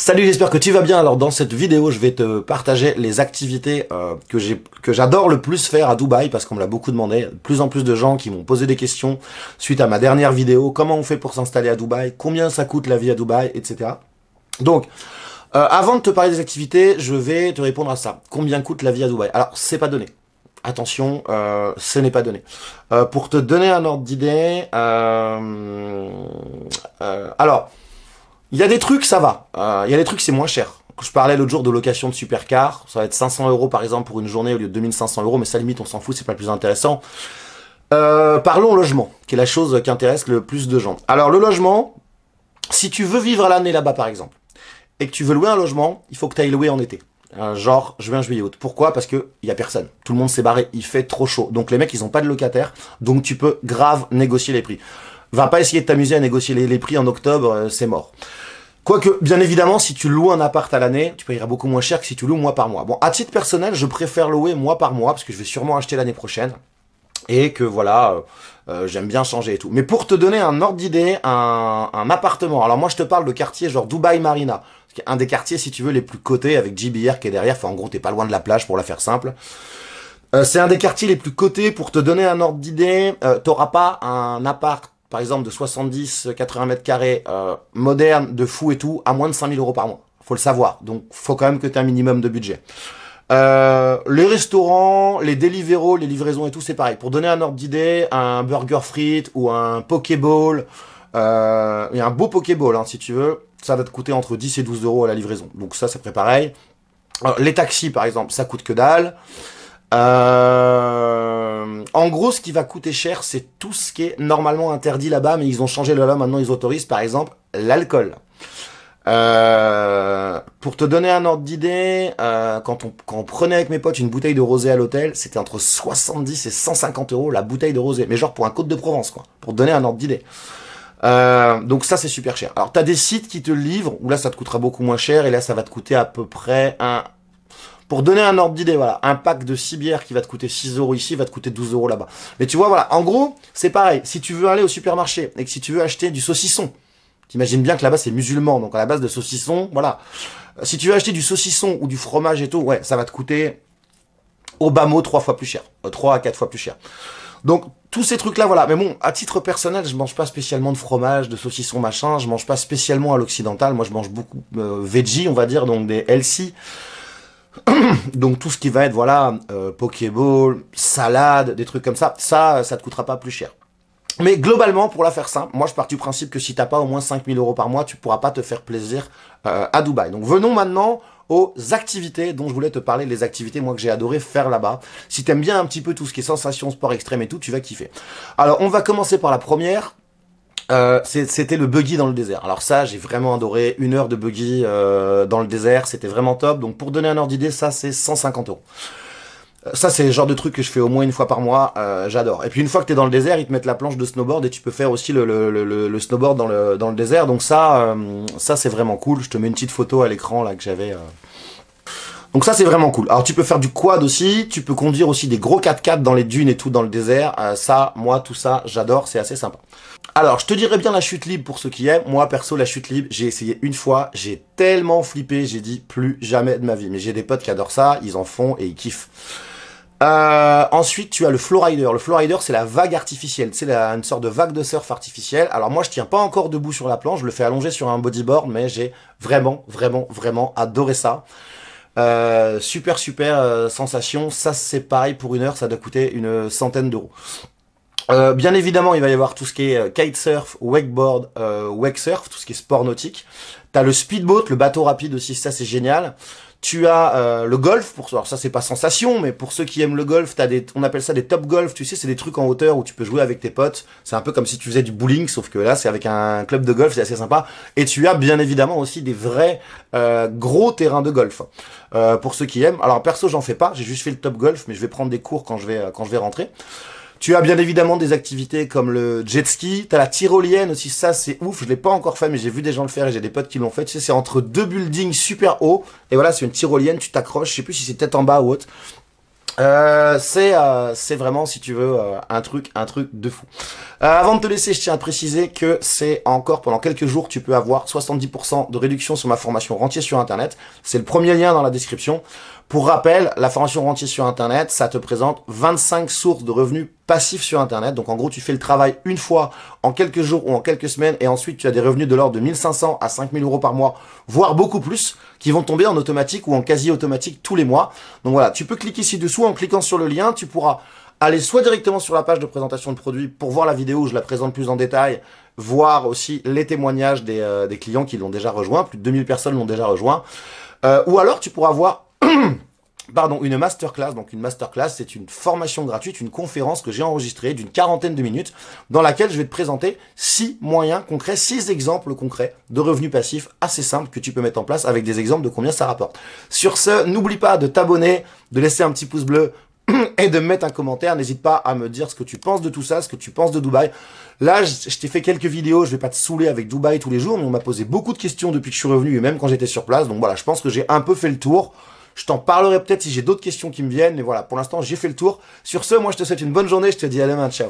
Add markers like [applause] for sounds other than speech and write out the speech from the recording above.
Salut, j'espère que tu vas bien. Alors dans cette vidéo, je vais te partager les activités euh, que j'adore le plus faire à Dubaï parce qu'on me l'a beaucoup demandé. De plus en plus de gens qui m'ont posé des questions suite à ma dernière vidéo. Comment on fait pour s'installer à Dubaï Combien ça coûte la vie à Dubaï, etc. Donc euh, avant de te parler des activités, je vais te répondre à ça. Combien coûte la vie à Dubaï Alors c'est pas donné. Attention, euh, ce n'est pas donné. pour te donner un ordre d'idée, alors il y a des trucs, ça va. Euh, il y a des trucs, c'est moins cher. Je parlais l'autre jour de location de supercar. Ça va être 500 euros par exemple pour une journée au lieu de 2500 euros, mais ça limite, on s'en fout, c'est pas le plus intéressant. Euh, parlons logement, qui est la chose qui intéresse le plus de gens. Alors le logement, si tu veux vivre l'année là-bas par exemple, et que tu veux louer un logement, il faut que tu ailles louer en été. un euh, genre juin, juillet, août. Pourquoi Parce que il y a personne. Tout le monde s'est barré. Il fait trop chaud. Donc les mecs, ils ont pas de locataires. Donc tu peux grave négocier les prix. Va pas essayer de t'amuser à négocier les, prix en octobre, euh, c'est mort. Quoique, bien évidemment, si tu loues un appart à l'année, tu paieras beaucoup moins cher que si tu loues mois par mois. Bon, à titre personnel, je préfère louer mois par mois parce que je vais sûrement acheter l'année prochaine et que voilà, euh, euh, j'aime bien changer et tout. Mais pour te donner un ordre d'idée, un, appartement. Alors moi, je te parle de quartier genre Dubai Marina, qui est un des quartiers, si tu veux, les plus cotés avec JBR qui est derrière. Enfin, en gros, t'es pas loin de la plage pour la faire simple. c'est un des quartiers les plus cotés. Pour te donner un ordre d'idée, t'auras pas un appart par exemple, de 70-80 mètres carrés, euh, moderne, de fou et tout, à moins de 5000 euros par mois. Faut le savoir. Donc, faut quand même que tu aies un minimum de budget. Euh, les restaurants, les deliveros, les livraisons et tout, c'est pareil. Pour donner un ordre d'idée, un burger frites ou un pokéball, euh, et un beau pokéball, hein, si tu veux, ça va te coûter entre 10 et 12 euros à la livraison. Donc ça, c'est pareil. les taxis, par exemple, ça coûte que dalle. Euh, euh, en gros, ce qui va coûter cher, c'est tout ce qui est normalement interdit là-bas, mais ils ont changé la loi, maintenant ils autorisent par exemple l'alcool. Euh, pour te donner un ordre d'idée, euh, quand, on, prenait avec mes potes une bouteille de rosé à l'hôtel, c'était entre 70 et 150 euros la bouteille de rosé. Mais genre pour un Côte de Provence, quoi. Pour te donner un ordre d'idée. donc ça c'est super cher. Alors t'as des sites qui te livrent où là ça te coûtera beaucoup moins cher et là ça va te coûter à peu près un pour donner un ordre d'idée, voilà, un pack de 6 bières qui va te coûter 6 euros ici, va te coûter 12 euros là-bas. Mais tu vois, voilà, en gros, c'est pareil. Si tu veux aller au supermarché et que si tu veux acheter du saucisson, t'imagines bien que là-bas c'est musulman, donc à la base de saucisson, voilà. Euh, si tu veux acheter du saucisson ou du fromage et tout, ouais, ça va te coûter au bas mot 3 fois plus cher, euh, trois à 4 fois plus cher. Donc tous ces trucs là voilà mais bon à titre personnel je mange pas spécialement de fromage de saucisson machin je mange pas spécialement à l'occidental moi je mange beaucoup euh, veggie on va dire donc des healthy [clears throat] Donc tout ce qui va être, voilà, euh, Pokéball, salade, des trucs comme ça, ça, ça te coûtera pas plus cher. Mais globalement, pour la faire simple, moi je pars du principe que si t'as pas au moins 5000 euros par mois, tu pourras pas te faire plaisir euh, à Dubaï. Donc venons maintenant aux activités dont je voulais te parler, les activités moi que j'ai adoré faire là-bas. Si t'aimes bien un petit peu tout ce qui est sensation, sport extrême et tout, tu vas kiffer. Alors on va commencer par la première, euh, c'était le buggy dans le désert. Alors ça, j'ai vraiment adoré. Une heure de buggy euh, dans le désert, c'était vraiment top. Donc pour donner un ordre d'idée, ça c'est 150 euros. Euh, ça, c'est le genre de truc que je fais au moins une fois par mois. J'adore. Et puis une fois que t'es dans le désert, ils te mettent la planche de snowboard et tu peux faire aussi le, le, snowboard dans le, dans le désert. Donc ça, ça c'est vraiment cool. Je te mets une petite photo à l'écran là que j'avais. Donc ça c'est vraiment cool. Alors tu peux faire du quad aussi, tu peux conduire aussi des gros 4x4 dans les dunes et tout dans le désert. ça, moi tout ça, j'adore, c'est assez sympa. Alors, je te dirais bien la chute libre pour ceux qui aiment. Moi, perso, la chute libre, j'ai essayé une fois, j'ai tellement flippé, j'ai dit plus jamais de ma vie. Mais j'ai des potes qui adorent ça, ils en font et ils kiffent. Euh, ensuite, tu as le flowrider. Le rider c'est la vague artificielle. C'est une sorte de vague de surf artificielle. Alors moi, je tiens pas encore debout sur la planche. Je le fais allonger sur un bodyboard, mais j'ai vraiment, vraiment, vraiment adoré ça. Euh, super, super euh, sensation. Ça, c'est pareil pour une heure. Ça doit coûter une centaine d'euros. Euh, bien évidemment, il va y avoir tout ce qui est euh, kitesurf, wakeboard, euh, wake surf, tout ce qui est sport nautique. T'as le speedboat, le bateau rapide aussi, ça c'est génial. Tu as le golf pour alors ça c'est pas sensation, mais pour ceux qui aiment le golf, t'as des, on appelle ça des top golf. Tu sais, c'est des trucs en hauteur où tu peux jouer avec tes potes. C'est un peu comme si tu faisais du bowling, sauf que là c'est avec un club de golf, c'est assez sympa. Et tu as bien évidemment aussi des vrais gros terrains de golf pour ceux qui aiment. Alors perso, j'en fais pas, j'ai juste fait le top golf, mais je vais prendre des cours quand je vais quand je vais rentrer. Tu as bien évidemment des activités comme le jet ski, t'as la tyrolienne aussi, ça c'est ouf, je l'ai pas encore fait mais j'ai vu des gens le faire et j'ai des potes qui l'ont fait, tu sais c'est entre deux buildings super hauts et voilà c'est une tyrolienne, tu t'accroches, je sais plus si c'est tête en bas ou autre. Euh, c'est euh, c'est vraiment si tu veux euh, un truc un truc de fou. avant de te laisser, je tiens à préciser que c'est encore pendant quelques jours tu peux avoir 70% de réduction sur ma formation rentier sur internet. C'est le premier lien dans la description. Pour rappel, la formation rentier sur internet, ça te présente 25 sources de revenus passif sur Internet. Donc en gros, tu fais le travail une fois en quelques jours ou en quelques semaines et ensuite tu as des revenus de l'ordre de 1500 à 5000 euros par mois, voire beaucoup plus, qui vont tomber en automatique ou en quasi automatique tous les mois. Donc voilà, tu peux cliquer ici dessous en cliquant sur le lien, tu pourras aller soit directement sur la page de présentation de produit pour voir la vidéo où je la présente plus en détail, voir aussi les témoignages des, euh, des clients qui l'ont déjà rejoint, plus de 2000 personnes l'ont déjà rejoint, euh, ou alors tu pourras voir... [clears throat] pardon, une masterclass. Donc une masterclass, c'est une formation gratuite, une conférence que j'ai enregistrée d'une quarantaine de minutes, dans laquelle je vais te présenter six moyens concrets, six exemples concrets de revenus passifs assez simples que tu peux mettre en place avec des exemples de combien ça rapporte. Sur ce, n'oublie pas de t'abonner, de laisser un petit pouce bleu [clears throat] et de mettre un commentaire. N'hésite pas à me dire ce que tu penses de tout ça, ce que tu penses de Dubaï. Là, je, t'ai fait quelques vidéos, je vais pas te saouler avec Dubaï tous les jours, mais on m'a posé beaucoup de questions depuis que je suis revenu et même quand j'étais sur place. Donc voilà, je pense que j'ai un peu fait le tour. Je t'en parlerai peut-être si j'ai d'autres questions qui me viennent. Mais voilà, pour l'instant, j'ai fait le tour. Sur ce, moi, je te souhaite une bonne journée. Je te dis à main. Ciao.